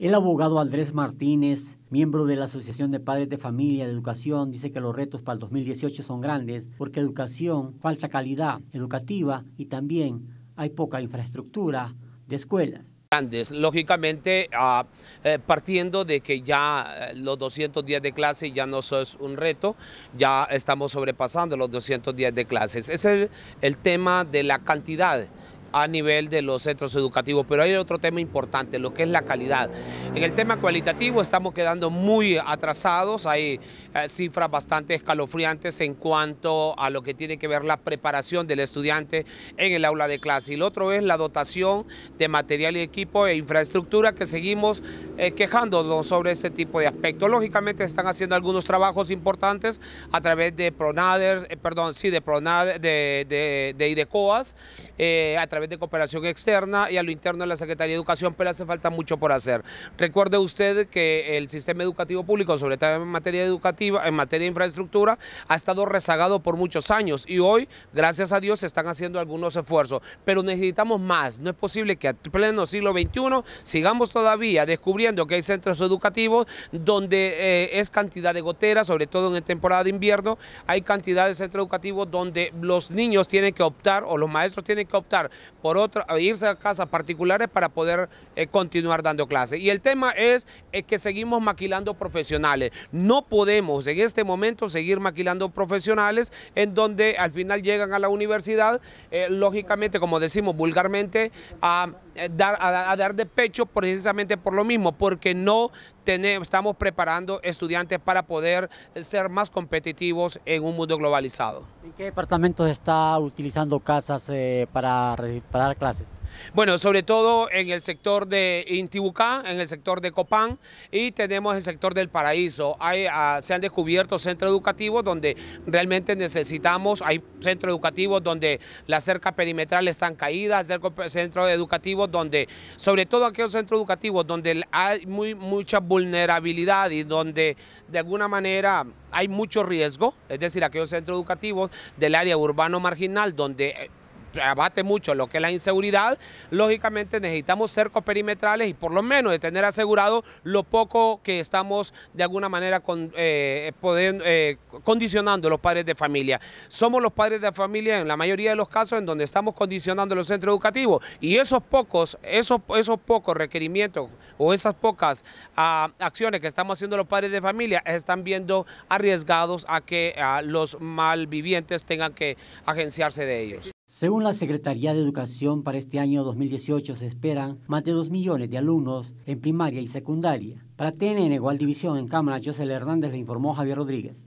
El abogado Andrés Martínez, miembro de la Asociación de Padres de Familia de Educación, dice que los retos para el 2018 son grandes porque educación falta calidad educativa y también hay poca infraestructura de escuelas grandes. Lógicamente, ah, eh, partiendo de que ya eh, los 200 días de clase ya no es un reto, ya estamos sobrepasando los 200 días de clases. Ese es el tema de la cantidad a nivel de los centros educativos. Pero hay otro tema importante, lo que es la calidad. En el tema cualitativo estamos quedando muy atrasados, hay eh, cifras bastante escalofriantes en cuanto a lo que tiene que ver la preparación del estudiante en el aula de clase. Y lo otro es la dotación de material y equipo e infraestructura que seguimos eh, quejándonos sobre ese tipo de aspectos. Lógicamente están haciendo algunos trabajos importantes a través de Pronader, eh, perdón, sí, de Pronader, de, de, IDECOAS, a través de cooperación externa y a lo interno de la Secretaría de Educación, pero hace falta mucho por hacer. Recuerde usted que el sistema educativo público, sobre todo en materia educativa, en materia de infraestructura, ha estado rezagado por muchos años y hoy, gracias a Dios, se están haciendo algunos esfuerzos, pero necesitamos más. No es posible que a pleno siglo XXI sigamos todavía descubriendo que hay centros educativos donde eh, es cantidad de goteras, sobre todo en temporada de invierno, hay cantidad de centros educativos donde los niños tienen que optar o los maestros tienen que optar por otro, irse a casas particulares para poder eh, continuar dando clases. Y el tema es eh, que seguimos maquilando profesionales. No podemos en este momento seguir maquilando profesionales en donde al final llegan a la universidad, eh, lógicamente, como decimos vulgarmente, a eh, dar, a, dar de pecho precisamente por lo mismo, porque no tenemos, estamos preparando estudiantes para poder ser más competitivos en un mundo globalizado. ¿En qué se está utilizando casas eh, para, para dar clases? Bueno, sobre todo en el sector de Intibucá, en el sector de Copán y tenemos el sector del Paraíso. Hay, ah, se han descubierto centros educativos donde realmente necesitamos, hay centros educativos donde las cercas perimetrales están caídas, centros educativos donde, sobre todo aquellos centros educativos donde hay muy, mucha vulnerabilidad y donde de alguna manera hay mucho riesgo, es decir, aquellos centros educativos del área urbano marginal donde eh, abate mucho lo que es la inseguridad, lógicamente necesitamos cercos perimetrales y por lo menos de tener asegurado lo poco que estamos de alguna manera con, eh, eh, eh, condicionando los padres de familia. Somos los padres de familia en la mayoría de los casos en donde estamos condicionando los centros educativos y esos pocos, esos, esos pocos requerimientos o esas pocas ah, acciones que estamos haciendo los padres de familia están viendo arriesgados a que ah, los malvivientes tengan que agenciarse de ellos. Según la Secretaría de Educación, para este año 2018 se esperan más de 2 millones de alumnos en primaria y secundaria. Para TNN Igual División en Cámara, José Hernández le informó Javier Rodríguez.